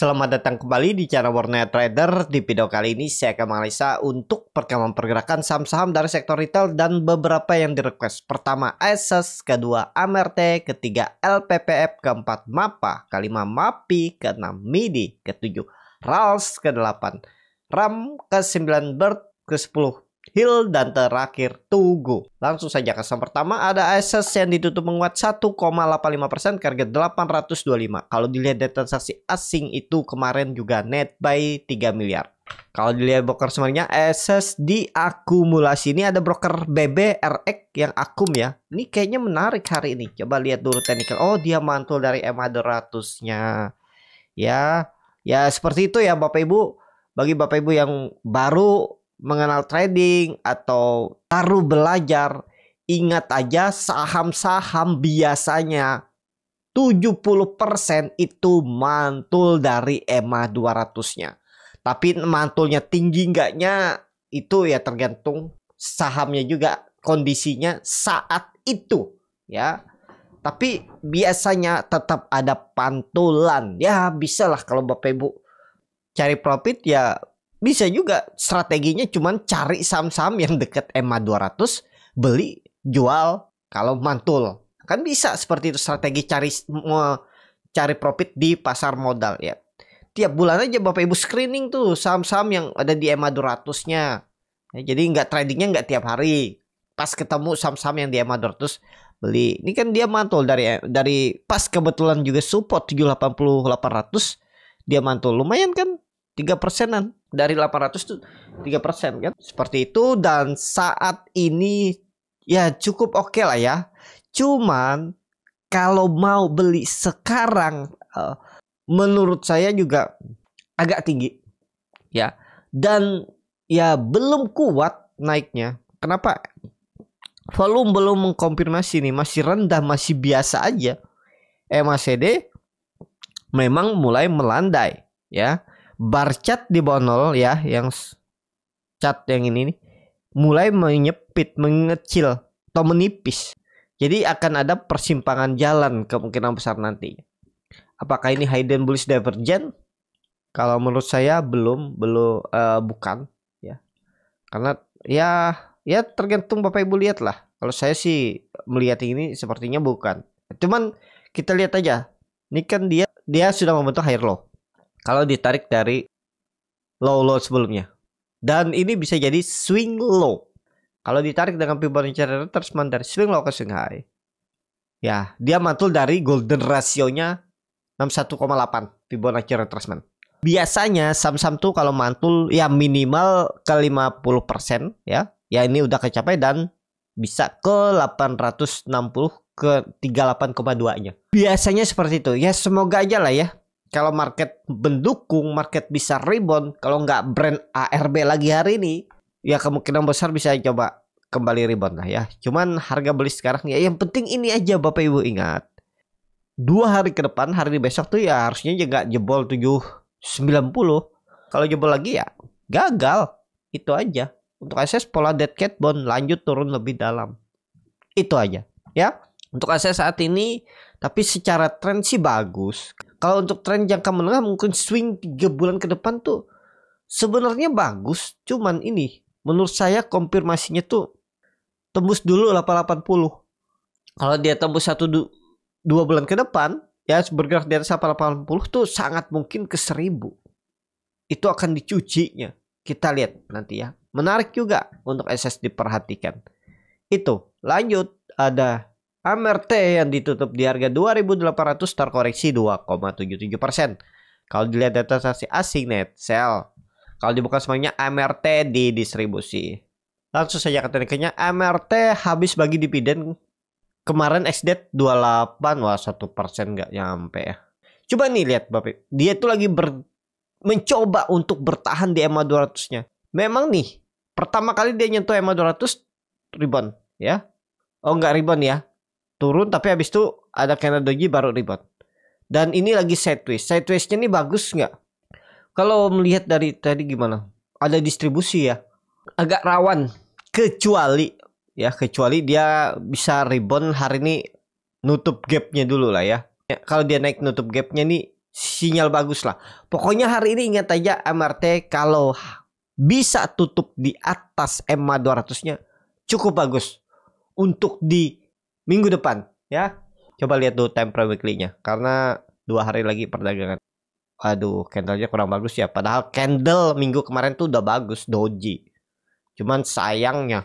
Selamat datang kembali di channel Warnet Trader. Di video kali ini saya akan menganalisa untuk perkembangan pergerakan saham-saham dari sektor retail dan beberapa yang direquest. Pertama ASUS, kedua AMRT, ketiga LPPF, keempat MAPA, kelima MAPI, keenam MIDI, ketujuh RALS, kedelapan RAM, kesembilan BERT, ke-10 Hill dan terakhir Tugu. Langsung saja ke saham pertama ada ASS yang ditutup menguat 1,85% harga 825. Kalau dilihat dari transaksi asing itu kemarin juga net buy 3 miliar. Kalau dilihat broker sebenarnya ASS di akumulasi ini ada broker BBRX yang akum ya. Ini kayaknya menarik hari ini. Coba lihat dulu technical. Oh, dia mantul dari MA 200-nya. Ya. Ya, seperti itu ya Bapak Ibu. Bagi Bapak Ibu yang baru mengenal trading atau baru belajar, ingat aja saham-saham biasanya 70% itu mantul dari EMA 200-nya. Tapi mantulnya tinggi enggaknya itu ya tergantung sahamnya juga kondisinya saat itu ya. Tapi biasanya tetap ada pantulan. Ya bisalah kalau Bapak Ibu cari profit ya bisa juga strateginya cuman cari saham-saham yang dekat EMA 200 beli jual kalau mantul kan bisa seperti itu strategi cari cari profit di pasar modal ya tiap bulan aja bapak ibu screening tuh saham-saham yang ada di EMA 200 nya ya, jadi nggak tradingnya nggak tiap hari pas ketemu saham-saham yang di EMA 200 beli ini kan dia mantul dari dari pas kebetulan juga support 780 800 dia mantul lumayan kan 3 persenan dari 800 itu 3 persen kan seperti itu dan saat ini ya cukup oke okay lah ya cuman kalau mau beli sekarang eh, menurut saya juga agak tinggi ya dan ya belum kuat naiknya kenapa volume belum mengkonfirmasi nih masih rendah masih biasa aja MACD memang mulai melandai ya bar chat di bawah nol ya yang cat yang ini nih mulai menyepit, mengecil atau menipis. Jadi akan ada persimpangan jalan kemungkinan besar nanti. Apakah ini hidden bullish Divergent? Kalau menurut saya belum, belum uh, bukan ya. Karena ya ya tergantung Bapak Ibu lihat lah. Kalau saya sih melihat ini sepertinya bukan. Cuman kita lihat aja. Ini kan dia dia sudah membentuk higher low kalau ditarik dari low low sebelumnya. Dan ini bisa jadi swing low. Kalau ditarik dengan Fibonacci retracement dari swing low ke swing high. Ya, dia mantul dari golden ratio-nya 61,8 Fibonacci retracement. Biasanya saham-saham tuh kalau mantul ya minimal ke 50% ya. Ya ini udah kecapai dan bisa ke 860 ke 38,2 nya. Biasanya seperti itu. Ya semoga aja lah ya kalau market mendukung, market bisa rebound. Kalau nggak brand ARB lagi hari ini, ya kemungkinan besar bisa coba kembali rebound lah ya. Cuman harga beli sekarang ya yang penting ini aja Bapak Ibu ingat. Dua hari ke depan, hari besok tuh ya harusnya juga jebol 790. Kalau jebol lagi ya gagal. Itu aja. Untuk SS pola dead cat bond lanjut turun lebih dalam. Itu aja ya untuk Asia saat ini tapi secara tren sih bagus kalau untuk tren jangka menengah mungkin swing 3 bulan ke depan tuh sebenarnya bagus cuman ini menurut saya konfirmasinya tuh tembus dulu 880 kalau dia tembus satu dua bulan ke depan ya bergerak dari atas 880 tuh sangat mungkin ke 1000 itu akan dicucinya kita lihat nanti ya menarik juga untuk SS diperhatikan itu lanjut ada AMRT yang ditutup di harga 2.800 terkoreksi 2,77%. Kalau dilihat data transaksi asing net sell. Kalau dibuka semuanya AMRT di distribusi. Langsung saja ke tekniknya AMRT habis bagi dividen kemarin XD 28 wah persen nggak nyampe ya. Coba nih lihat Bapak, dia tuh lagi ber, mencoba untuk bertahan di EMA 200-nya. Memang nih pertama kali dia nyentuh EMA 200 rebound ya. Oh nggak rebound ya, turun tapi habis itu ada Doji baru rebound dan ini lagi twist. sideways twistnya ini bagus nggak kalau melihat dari tadi gimana ada distribusi ya agak rawan kecuali ya kecuali dia bisa rebound hari ini nutup gapnya dulu lah ya, kalau dia naik nutup gapnya nih sinyal bagus lah pokoknya hari ini ingat aja MRT kalau bisa tutup di atas MA 200 nya cukup bagus untuk di minggu depan ya. Coba lihat dulu frame weekly-nya karena dua hari lagi perdagangan. Aduh, candlenya kurang bagus ya. Padahal candle minggu kemarin tuh udah bagus doji. Cuman sayangnya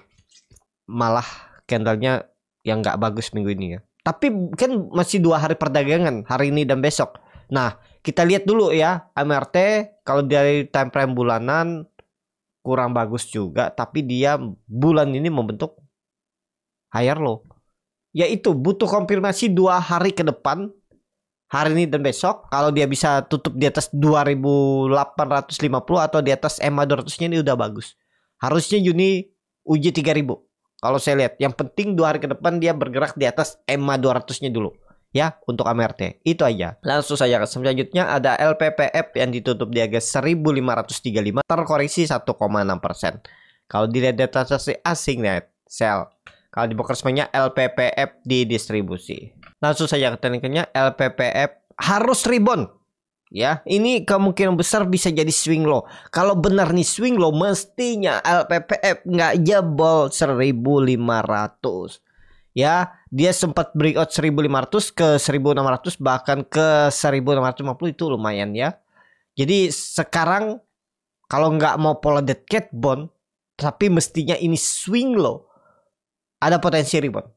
malah candlenya yang nggak bagus minggu ini ya. Tapi kan masih dua hari perdagangan hari ini dan besok. Nah, kita lihat dulu ya MRT kalau dari time frame bulanan kurang bagus juga tapi dia bulan ini membentuk higher low yaitu butuh konfirmasi dua hari ke depan hari ini dan besok kalau dia bisa tutup di atas 2850 atau di atas EMA 200 nya ini udah bagus harusnya Juni uji 3000 kalau saya lihat yang penting dua hari ke depan dia bergerak di atas EMA 200 nya dulu ya untuk MRT itu aja langsung saja ke selanjutnya ada LPPF yang ditutup di harga 1535 terkoreksi 1,6% kalau dilihat data asing net sell kalau di broker semuanya LPPF di distribusi. Langsung saja ke tekniknya LPPF harus rebound. Ya, ini kemungkinan besar bisa jadi swing low. Kalau benar nih swing low, mestinya LPPF nggak jebol 1500 ya dia sempat breakout 1500 ke 1600 bahkan ke 1650 itu lumayan ya jadi sekarang kalau nggak mau pola dead cat bond tapi mestinya ini swing low ada potensi rebound.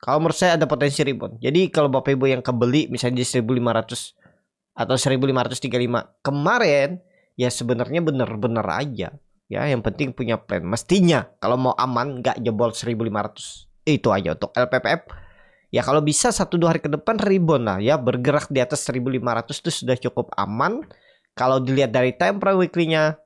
Kalau menurut saya ada potensi rebound. Jadi kalau Bapak Ibu yang kebeli misalnya di 1500 atau 1535 kemarin ya sebenarnya bener-bener aja ya yang penting punya plan mestinya kalau mau aman nggak jebol 1500 itu aja untuk LPPF ya kalau bisa satu dua hari ke depan rebound lah ya bergerak di atas 1500 itu sudah cukup aman kalau dilihat dari time frame weekly-nya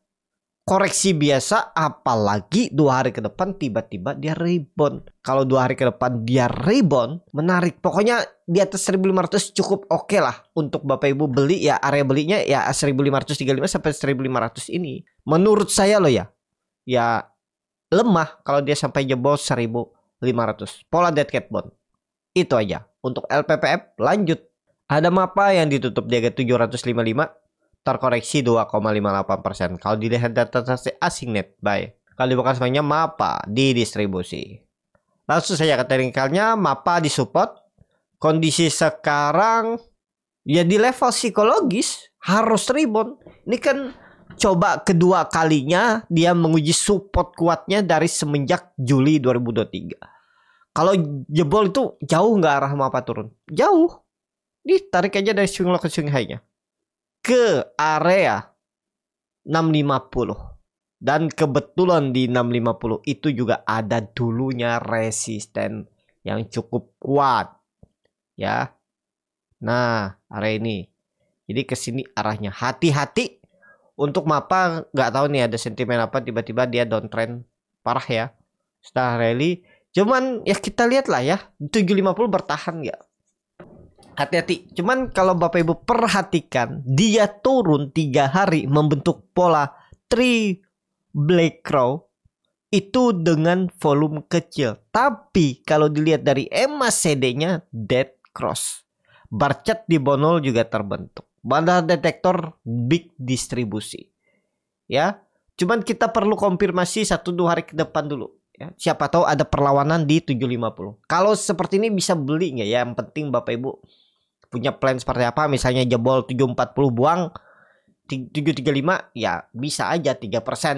koreksi biasa apalagi dua hari ke depan tiba-tiba dia rebound kalau dua hari ke depan dia rebound menarik pokoknya di atas 1500 cukup oke okay lah untuk bapak ibu beli ya area belinya ya 1535 sampai 1500 ini menurut saya loh ya ya lemah kalau dia sampai jebol 1500 pola dead cat bond itu aja untuk LPPF lanjut ada mapa yang ditutup di harga 755 terkoreksi 2,58 persen. Kalau dilihat data transaksi asing net buy, Kalau dibuka semuanya MAPA di distribusi. Langsung saja ke teknikalnya, MAPA di support. Kondisi sekarang ya di level psikologis harus rebound. Ini kan coba kedua kalinya dia menguji support kuatnya dari semenjak Juli 2023. Kalau jebol itu jauh nggak arah MAPA turun? Jauh. Ditarik aja dari swing low ke swing high-nya ke area 650 dan kebetulan di 650 itu juga ada dulunya resisten yang cukup kuat ya nah area ini jadi ke sini arahnya hati-hati untuk mapa nggak tahu nih ada sentimen apa tiba-tiba dia downtrend parah ya setelah rally cuman ya kita lihat lah ya 750 bertahan ya hati-hati. Cuman kalau Bapak Ibu perhatikan, dia turun tiga hari membentuk pola tri black crow itu dengan volume kecil. Tapi kalau dilihat dari macd nya dead cross. barcat chart di Bonol juga terbentuk. Bandar detektor big distribusi. Ya. Cuman kita perlu konfirmasi satu dua hari ke depan dulu ya. Siapa tahu ada perlawanan di 750. Kalau seperti ini bisa beli nggak ya? Yang penting Bapak Ibu punya plan seperti apa misalnya jebol 740 buang 735 ya bisa aja 3%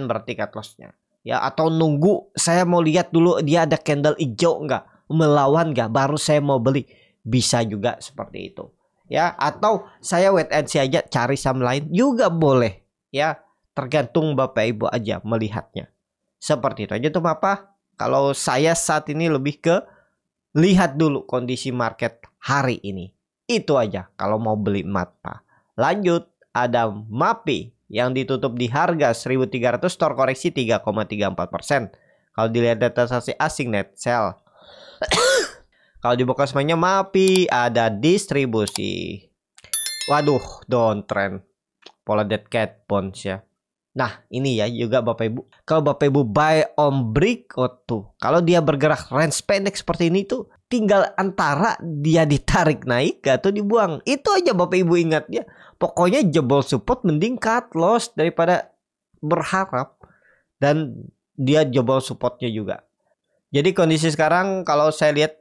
berarti cut lossnya ya atau nunggu saya mau lihat dulu dia ada candle hijau enggak melawan enggak baru saya mau beli bisa juga seperti itu ya atau saya wait and see aja cari saham lain juga boleh ya tergantung bapak ibu aja melihatnya seperti itu aja tuh apa kalau saya saat ini lebih ke lihat dulu kondisi market hari ini itu aja kalau mau beli mata. Lanjut, ada MAPI yang ditutup di harga 1.300 store koreksi 3,34%. Kalau dilihat data transaksi asing net sell. kalau dibuka semuanya MAPI ada distribusi. Waduh, downtrend. Pola dead cat bonds ya. Nah, ini ya juga Bapak Ibu. Kalau Bapak Ibu buy on breakout tuh, kalau dia bergerak range pendek seperti ini tuh tinggal antara dia ditarik naik atau dibuang. Itu aja Bapak Ibu ingat ya. Pokoknya jebol support mending cut loss daripada berharap dan dia jebol supportnya juga. Jadi kondisi sekarang kalau saya lihat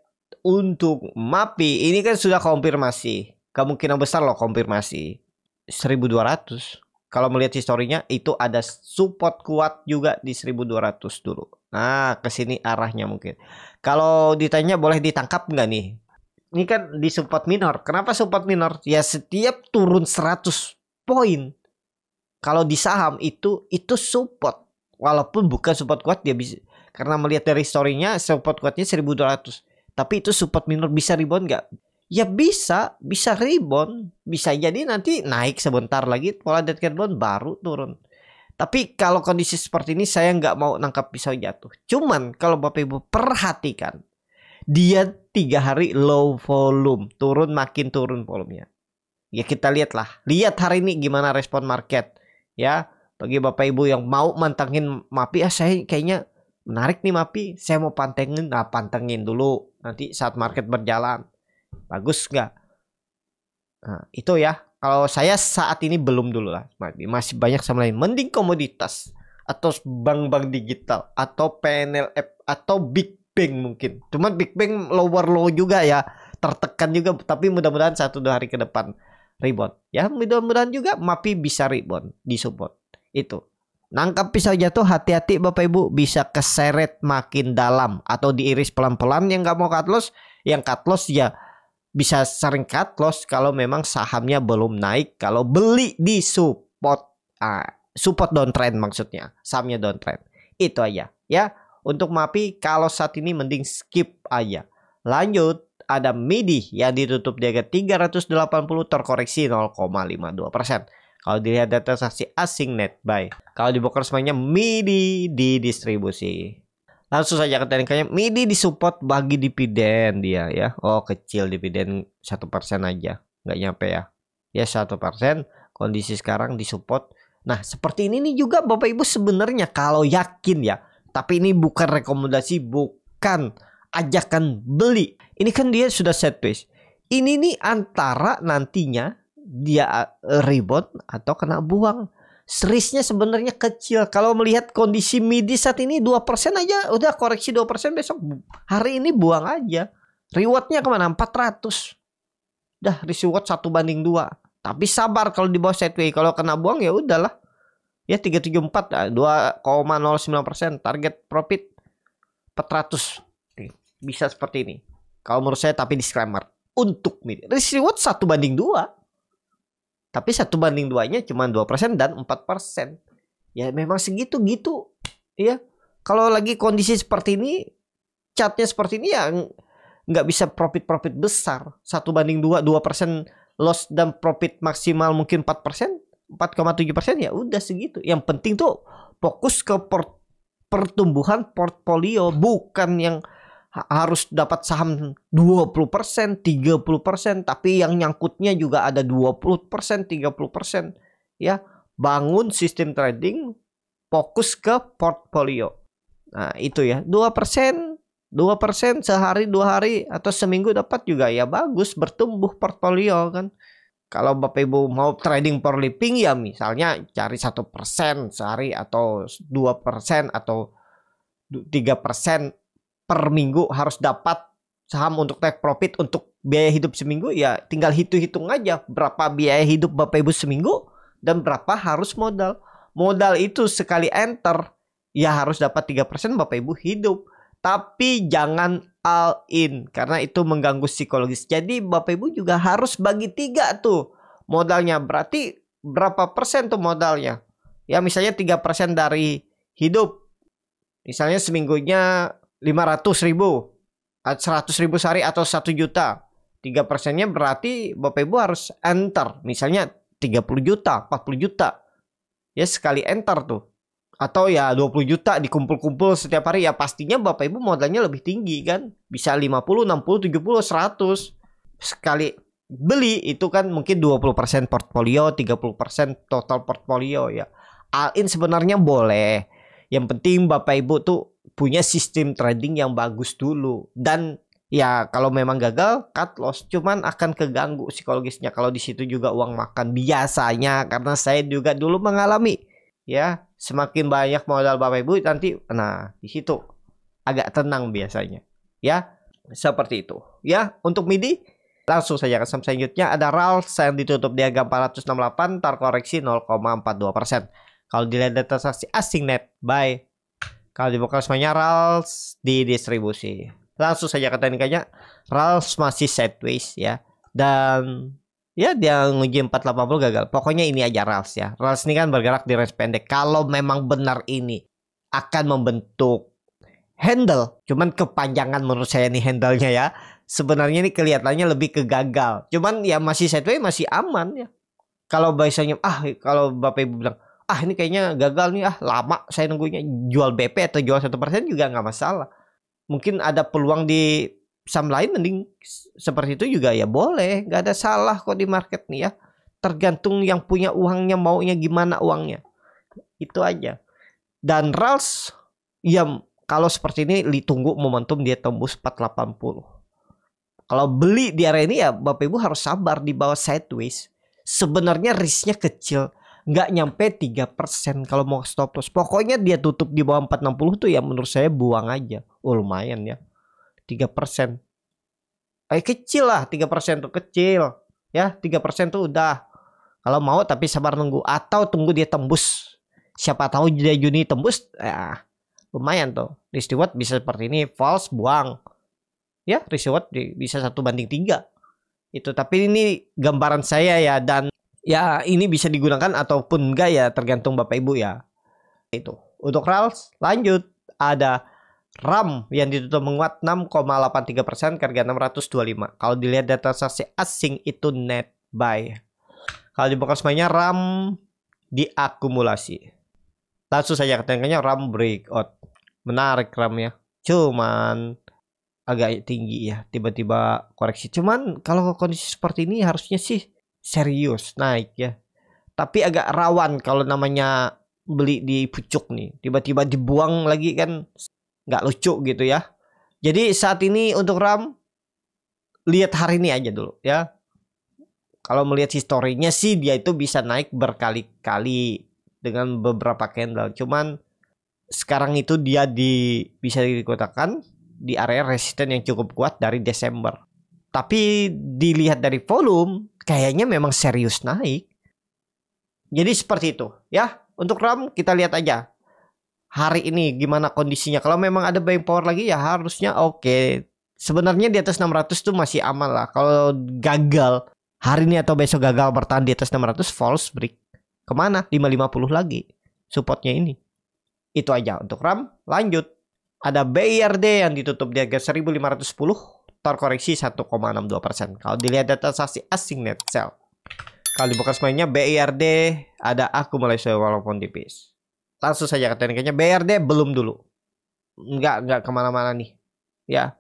untuk MAPI ini kan sudah konfirmasi. Kemungkinan besar loh konfirmasi. 1200. Kalau melihat historinya itu ada support kuat juga di 1200 dulu. Nah, ke sini arahnya mungkin. Kalau ditanya boleh ditangkap nggak nih? Ini kan di support minor. Kenapa support minor? Ya setiap turun 100 poin. Kalau di saham itu itu support. Walaupun bukan support kuat dia bisa karena melihat dari storynya support kuatnya 1200. Tapi itu support minor bisa rebound nggak? Ya bisa, bisa rebound, bisa jadi nanti naik sebentar lagi pola dead cat bond baru turun. Tapi kalau kondisi seperti ini saya nggak mau nangkap pisau jatuh. Cuman kalau Bapak Ibu perhatikan, dia tiga hari low volume, turun makin turun volumenya. Ya kita lihatlah, lihat hari ini gimana respon market. Ya, bagi Bapak Ibu yang mau mantengin MAPI, ah saya kayaknya menarik nih MAPI, saya mau pantengin, nah pantengin dulu nanti saat market berjalan. Bagus nggak? Nah, itu ya kalau saya saat ini belum dulu lah, masih banyak sama lain. Mending komoditas atau bank-bank digital atau PNL atau Big Bang mungkin. Cuman Big Bang lower low juga ya, tertekan juga. Tapi mudah-mudahan satu dua hari ke depan rebound. Ya mudah-mudahan juga MAPI bisa rebound di support itu. Nangkap pisau jatuh hati-hati Bapak Ibu bisa keseret makin dalam atau diiris pelan-pelan yang nggak mau cut loss, yang cut loss ya bisa sering cut loss kalau memang sahamnya belum naik kalau beli di support uh, support downtrend maksudnya sahamnya downtrend itu aja ya untuk MAPI kalau saat ini mending skip aja lanjut ada MIDI yang ditutup di harga 380 terkoreksi 0,52 persen kalau dilihat data saksi asing net buy kalau di broker semuanya MIDI di distribusi Langsung saja ke teknikanya. MIDI disupport bagi dividen dia ya. Oh, kecil dividen satu persen aja. Nggak nyampe ya. Ya satu persen kondisi sekarang disupport. Nah, seperti ini nih juga Bapak Ibu sebenarnya kalau yakin ya. Tapi ini bukan rekomendasi, bukan ajakan beli. Ini kan dia sudah set base. Ini nih antara nantinya dia eh, rebound atau kena buang. Serisnya sebenarnya kecil. Kalau melihat kondisi MIDI saat ini dua persen aja udah koreksi dua persen besok hari ini buang aja. Rewardnya kemana? ratus Dah reward satu banding dua. Tapi sabar kalau di bawah sideway. Kalau kena buang ya udahlah. Ya tiga empat eh, dua koma nol sembilan persen target profit empat ratus Bisa seperti ini. Kalau menurut saya tapi disclaimer untuk midi risk reward satu banding dua tapi satu banding duanya cuma 2% dan 4%. Ya memang segitu gitu. Ya. Kalau lagi kondisi seperti ini, catnya seperti ini ya nggak bisa profit-profit besar. Satu banding dua, dua persen loss dan profit maksimal mungkin 4 persen, empat koma tujuh persen ya udah segitu. Yang penting tuh fokus ke pertumbuhan portfolio bukan yang harus dapat saham 20%, 30%, tapi yang nyangkutnya juga ada 20%, 30%. Ya, bangun sistem trading fokus ke portfolio. Nah, itu ya. 2% 2% sehari dua hari atau seminggu dapat juga ya bagus bertumbuh portfolio kan kalau Bapak Ibu mau trading for living ya misalnya cari satu persen sehari atau dua persen atau tiga persen per minggu harus dapat saham untuk take profit untuk biaya hidup seminggu ya tinggal hitung-hitung aja berapa biaya hidup Bapak Ibu seminggu dan berapa harus modal. Modal itu sekali enter ya harus dapat 3% Bapak Ibu hidup. Tapi jangan all in karena itu mengganggu psikologis. Jadi Bapak Ibu juga harus bagi tiga tuh modalnya. Berarti berapa persen tuh modalnya? Ya misalnya 3% dari hidup. Misalnya seminggunya 500 ribu 100 ribu sehari atau 1 juta 3 persennya berarti Bapak Ibu harus enter misalnya 30 juta 40 juta ya sekali enter tuh atau ya 20 juta dikumpul-kumpul setiap hari ya pastinya Bapak Ibu modalnya lebih tinggi kan bisa 50 60 70 100 sekali beli itu kan mungkin 20% portfolio 30% total portfolio ya all in sebenarnya boleh yang penting Bapak Ibu tuh punya sistem trading yang bagus dulu dan ya kalau memang gagal cut loss cuman akan keganggu psikologisnya kalau di situ juga uang makan biasanya karena saya juga dulu mengalami ya semakin banyak modal Bapak Ibu nanti nah di situ agak tenang biasanya ya seperti itu ya untuk MIDI langsung saja ke saham selanjutnya ada RAL yang ditutup di harga 468 koreksi 0,42% kalau dilihat dari transaksi asing net buy kalau dibongkar semuanya Rals didistribusi. Langsung saja ke teknikanya. Rals masih sideways ya. Dan ya dia nguji 480 gagal. Pokoknya ini aja Rals ya. Rals ini kan bergerak di range pendek. Kalau memang benar ini akan membentuk handle. Cuman kepanjangan menurut saya nih handle-nya ya. Sebenarnya ini kelihatannya lebih ke gagal. Cuman ya masih sideways masih aman ya. Kalau biasanya ah kalau Bapak Ibu bilang ah ini kayaknya gagal nih ah lama saya nunggunya jual BP atau jual satu persen juga nggak masalah mungkin ada peluang di saham lain mending seperti itu juga ya boleh nggak ada salah kok di market nih ya tergantung yang punya uangnya maunya gimana uangnya itu aja dan Rals ya kalau seperti ini ditunggu momentum dia tembus 480 kalau beli di area ini ya Bapak Ibu harus sabar di bawah sideways sebenarnya risknya kecil nggak nyampe 3% kalau mau stop loss. Pokoknya dia tutup di bawah 460 tuh ya menurut saya buang aja. Oh lumayan ya. 3%. Eh kecil lah 3% tuh kecil. Ya 3% tuh udah. Kalau mau tapi sabar nunggu atau tunggu dia tembus. Siapa tahu dia Juni tembus ya eh, lumayan tuh. Reward bisa seperti ini false buang. Ya reward bisa satu banding tiga itu tapi ini gambaran saya ya dan ya ini bisa digunakan ataupun enggak ya tergantung Bapak Ibu ya. Itu. Untuk Rals lanjut ada RAM yang ditutup menguat 6,83% harga 625. Kalau dilihat data sasi asing itu net buy. Kalau di semuanya mainnya RAM diakumulasi. Langsung saja ketinggiannya RAM breakout. Menarik ram ya, Cuman agak tinggi ya tiba-tiba koreksi. Cuman kalau kondisi seperti ini harusnya sih serius naik ya. Tapi agak rawan kalau namanya beli di pucuk nih. Tiba-tiba dibuang lagi kan nggak lucu gitu ya. Jadi saat ini untuk RAM lihat hari ini aja dulu ya. Kalau melihat historinya sih dia itu bisa naik berkali-kali dengan beberapa candle. Cuman sekarang itu dia di bisa dikatakan di area resisten yang cukup kuat dari Desember. Tapi dilihat dari volume, kayaknya memang serius naik. Jadi seperti itu ya. Untuk RAM kita lihat aja hari ini gimana kondisinya. Kalau memang ada buying power lagi ya harusnya oke. Okay. Sebenarnya di atas 600 tuh masih aman lah. Kalau gagal hari ini atau besok gagal bertahan di atas 600 false break. Kemana? 550 lagi supportnya ini. Itu aja untuk RAM. Lanjut. Ada BIRD yang ditutup di harga 1510 terkoreksi 1,62 persen. Kalau dilihat data saksi asing net sell, kalau dibuka semuanya BIRD ada aku mulai sewa walaupun tipis. Langsung saja ke tekniknya BRD belum dulu, nggak nggak kemana-mana nih, ya.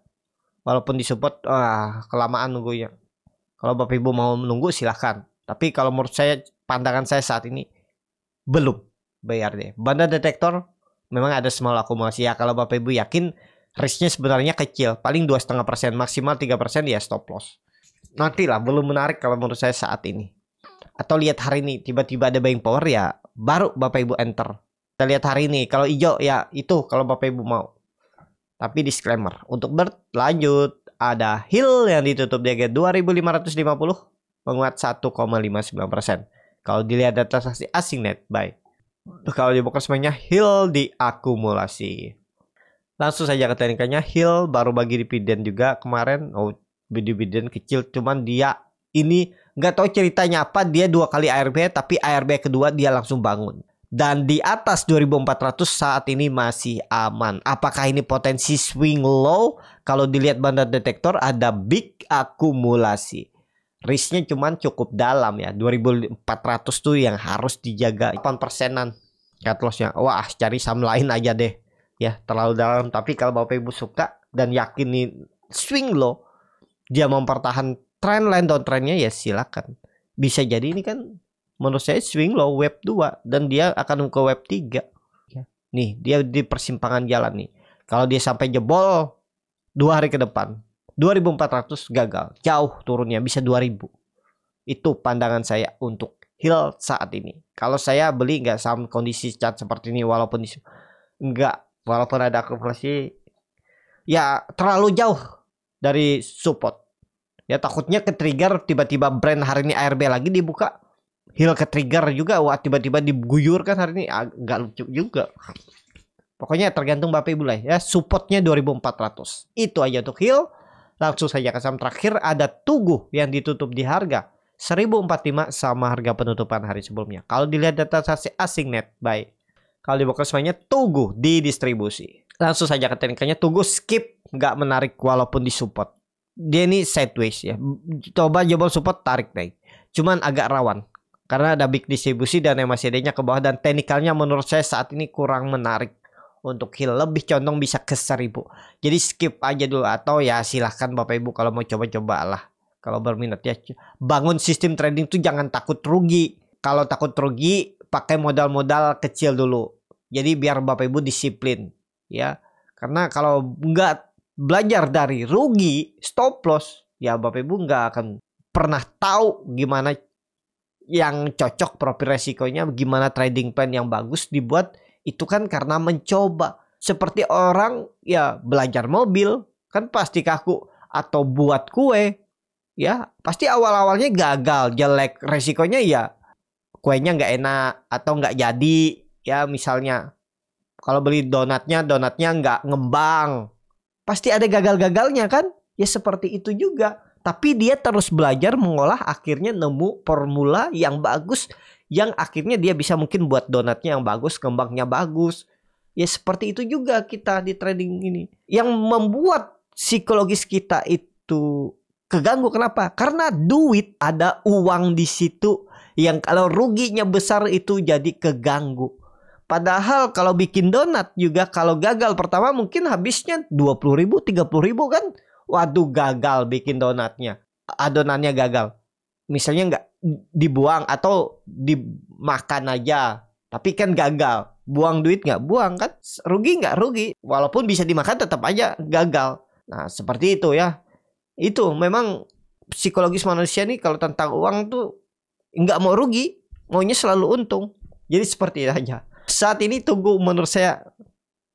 Walaupun disupport, ah, kelamaan nunggunya. Kalau bapak ibu mau menunggu silahkan. Tapi kalau menurut saya pandangan saya saat ini belum BRD. Bandar detektor memang ada small akumulasi ya kalau bapak ibu yakin risknya sebenarnya kecil paling dua setengah persen maksimal tiga persen ya stop loss Nanti lah, belum menarik kalau menurut saya saat ini atau lihat hari ini tiba-tiba ada buying power ya baru bapak ibu enter kita lihat hari ini kalau hijau ya itu kalau bapak ibu mau tapi disclaimer untuk berlanjut ada hill yang ditutup di harga 2550 menguat 1,59%. Kalau dilihat data transaksi asing net buy. Kalau di semuanya hill diakumulasi langsung saja ke teknikanya heal baru bagi dividen juga kemarin oh dividen kecil cuman dia ini nggak tahu ceritanya apa dia dua kali ARB tapi ARB kedua dia langsung bangun dan di atas 2400 saat ini masih aman. Apakah ini potensi swing low? Kalau dilihat bandar detektor ada big akumulasi. Risknya cuman cukup dalam ya. 2400 tuh yang harus dijaga 8 persenan. Cut lossnya. Wah cari saham lain aja deh ya terlalu dalam tapi kalau Bapak Ibu suka dan yakin nih swing lo dia mempertahan trend line downtrendnya ya silakan bisa jadi ini kan menurut saya swing low web 2 dan dia akan ke web 3 ya. nih dia di persimpangan jalan nih kalau dia sampai jebol dua hari ke depan 2400 gagal jauh turunnya bisa 2000 itu pandangan saya untuk hill saat ini kalau saya beli nggak saham kondisi cat seperti ini walaupun nggak walaupun ada akumulasi ya terlalu jauh dari support ya takutnya ke trigger tiba-tiba brand hari ini ARB lagi dibuka heal ke trigger juga wah tiba-tiba diguyur kan hari ini agak ah, lucu juga pokoknya tergantung Bapak Ibu lah ya supportnya 2400 itu aja untuk heal langsung saja ke saham terakhir ada tugu yang ditutup di harga 1045 sama harga penutupan hari sebelumnya kalau dilihat data sasi asing net baik kalau di box tunggu di distribusi. Langsung saja ke tekniknya. tunggu skip nggak menarik walaupun disupport. Dia ini sideways ya. Coba jebol support tarik naik. Cuman agak rawan karena ada big distribusi dan MACD-nya ke bawah dan teknikalnya menurut saya saat ini kurang menarik untuk heal lebih condong bisa ke seribu jadi skip aja dulu atau ya silahkan bapak ibu kalau mau coba-coba lah kalau berminat ya bangun sistem trading tuh jangan takut rugi kalau takut rugi pakai modal-modal kecil dulu. Jadi biar Bapak Ibu disiplin ya. Karena kalau nggak belajar dari rugi stop loss ya Bapak Ibu nggak akan pernah tahu gimana yang cocok profil resikonya, gimana trading plan yang bagus dibuat itu kan karena mencoba. Seperti orang ya belajar mobil kan pasti kaku atau buat kue ya pasti awal-awalnya gagal jelek resikonya ya kuenya nggak enak atau nggak jadi ya misalnya kalau beli donatnya donatnya nggak ngembang pasti ada gagal-gagalnya kan ya seperti itu juga tapi dia terus belajar mengolah akhirnya nemu formula yang bagus yang akhirnya dia bisa mungkin buat donatnya yang bagus kembangnya bagus ya seperti itu juga kita di trading ini yang membuat psikologis kita itu keganggu kenapa karena duit ada uang di situ yang kalau ruginya besar itu jadi keganggu. Padahal kalau bikin donat juga kalau gagal pertama mungkin habisnya 20 ribu, 30 ribu kan. Waduh gagal bikin donatnya. Adonannya ah, gagal. Misalnya nggak dibuang atau dimakan aja. Tapi kan gagal. Buang duit nggak buang kan. Rugi nggak rugi. Walaupun bisa dimakan tetap aja gagal. Nah seperti itu ya. Itu memang psikologis manusia nih kalau tentang uang tuh nggak mau rugi maunya selalu untung jadi seperti itu aja saat ini tunggu menurut saya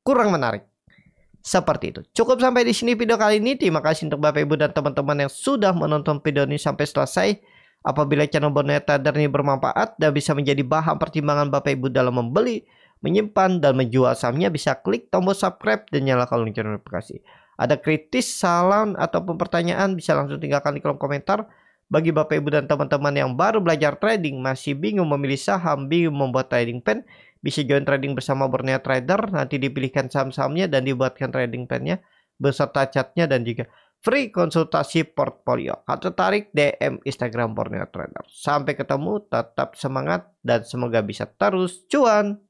kurang menarik seperti itu. Cukup sampai di sini video kali ini. Terima kasih untuk Bapak Ibu dan teman-teman yang sudah menonton video ini sampai selesai. Apabila channel Boneta Darni bermanfaat dan bisa menjadi bahan pertimbangan Bapak Ibu dalam membeli, menyimpan, dan menjual sahamnya, bisa klik tombol subscribe dan nyalakan lonceng notifikasi. Ada kritis, salam ataupun pertanyaan bisa langsung tinggalkan di kolom komentar. Bagi Bapak Ibu dan teman-teman yang baru belajar trading, masih bingung memilih saham, bingung membuat trading plan, bisa join trading bersama Borneo Trader, nanti dipilihkan saham-sahamnya dan dibuatkan trading plan-nya beserta chat-nya dan juga free konsultasi portfolio. Atau tarik DM Instagram Borneo Trader. Sampai ketemu, tetap semangat dan semoga bisa terus cuan.